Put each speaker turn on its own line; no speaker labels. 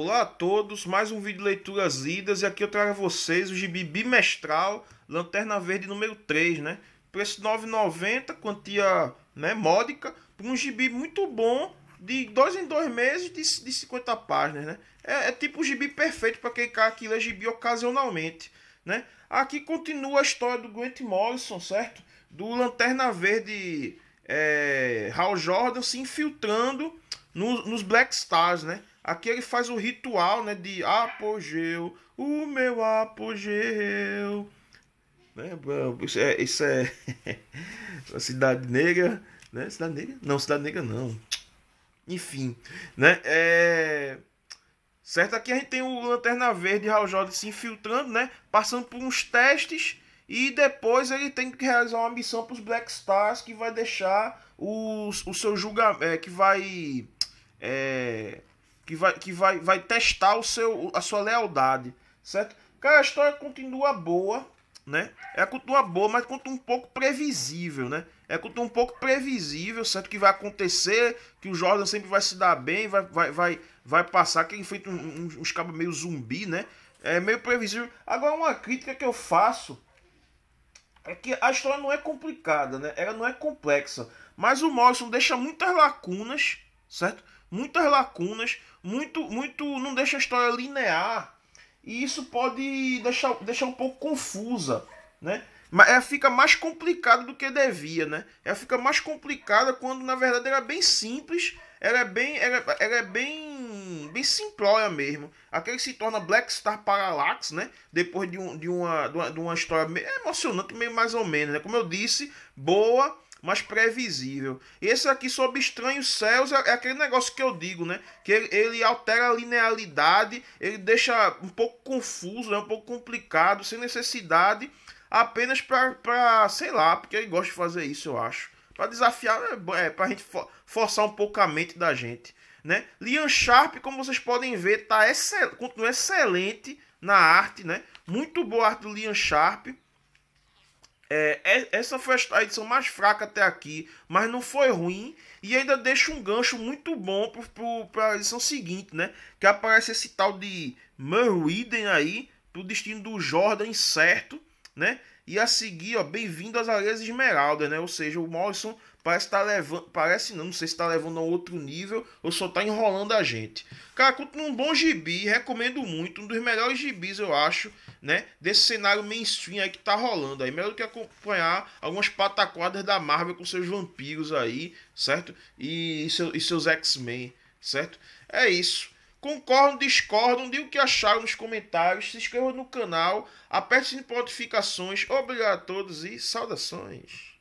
Olá a todos, mais um vídeo de leituras lidas e aqui eu trago a vocês o gibi bimestral Lanterna Verde número 3, né? Preço R$ 9,90, quantia né, módica, um gibi muito bom, de dois em dois meses, de, de 50 páginas, né? É, é tipo o gibi perfeito para quem cara que lê gibi ocasionalmente, né? Aqui continua a história do Grant Morrison, certo? Do Lanterna Verde é, Hal Jordan se infiltrando no, nos Black Stars, né? Aqui ele faz o ritual né, de apogeu, o meu apogeu. Né? Isso é, isso é a Cidade Negra. Né? Cidade Negra? Não, Cidade Negra não. Enfim, né? É... Certo? Aqui a gente tem o Lanterna Verde e Hal Jordan se infiltrando, né? Passando por uns testes e depois ele tem que realizar uma missão para os Black Stars que vai deixar os, o seu julgamento. É, que vai. É, que vai, que vai, vai testar o seu, a sua lealdade, certo? Cara, a história continua boa, né? É continua boa, mas continua um pouco previsível, né? É continua um pouco previsível, certo? Que vai acontecer, que o Jordan sempre vai se dar bem, vai, vai, vai, vai passar, que ele fez uns, uns meio zumbi, né? É meio previsível. Agora, uma crítica que eu faço é que a história não é complicada, né? Ela não é complexa. Mas o Morrison deixa muitas lacunas, certo? muitas lacunas, muito, muito não deixa a história linear e isso pode deixar, deixar um pouco confusa, né? Mas ela fica mais complicada do que devia, né? Ela fica mais complicada quando na verdade era bem simples, ela é bem, ela, ela é bem, bem simplória mesmo. Aquele se torna Black Star Parallax, né? Depois de, um, de, uma, de, uma, de uma história meio é emocionante, meio mais ou menos, né? Como eu disse, boa mas previsível. Esse aqui sobre Estranhos Céus é, é aquele negócio que eu digo, né? Que ele, altera a linealidade, ele deixa um pouco confuso, né? um pouco complicado, sem necessidade, apenas para, sei lá, porque ele gosta de fazer isso, eu acho. Para desafiar, é, é para gente for, forçar um pouco a mente da gente, né? Lian Sharp, como vocês podem ver, tá excel, continua excelente na arte, né? Muito boa arte do Lian Sharp. É, é, essa foi a edição mais fraca até aqui, mas não foi ruim e ainda deixa um gancho muito bom para a edição seguinte, né? Que aparece esse tal de Merwiden aí, pro destino do Jordan certo, né? E a seguir, ó, bem-vindo às Areias Esmeralda, né? Ou seja, o Morrison parece estar tá levando. Parece não, não sei se está levando a outro nível ou só está enrolando a gente. Cara, continua um bom gibi, recomendo muito. Um dos melhores gibis, eu acho, né? Desse cenário mainstream aí que tá rolando aí. Melhor do que acompanhar algumas pataquadas da Marvel com seus vampiros aí, certo? E, seu, e seus X-Men, certo? É isso. Concordam, discordam, digam o que acharam nos comentários, se inscrevam no canal, aperte as notificações. Obrigado a todos e saudações.